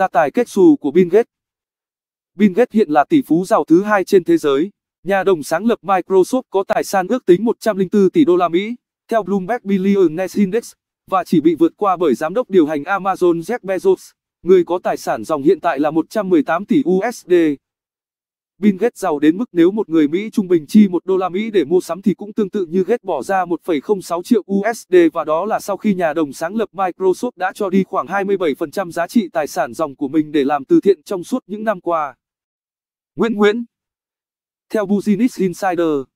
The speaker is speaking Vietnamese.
gia tài kết xù của Bill Gates. Bill Gates hiện là tỷ phú giàu thứ hai trên thế giới. Nhà đồng sáng lập Microsoft có tài sản ước tính 104 tỷ đô la Mỹ, theo Bloomberg Billionaires Index, và chỉ bị vượt qua bởi giám đốc điều hành Amazon Jeff Bezos, người có tài sản dòng hiện tại là 118 tỷ USD. Bill Gates giàu đến mức nếu một người Mỹ trung bình chi 1 đô la Mỹ để mua sắm thì cũng tương tự như Gates bỏ ra 1,06 triệu USD và đó là sau khi nhà đồng sáng lập Microsoft đã cho đi khoảng 27% giá trị tài sản dòng của mình để làm từ thiện trong suốt những năm qua. Nguyễn Nguyễn Theo Business Insider,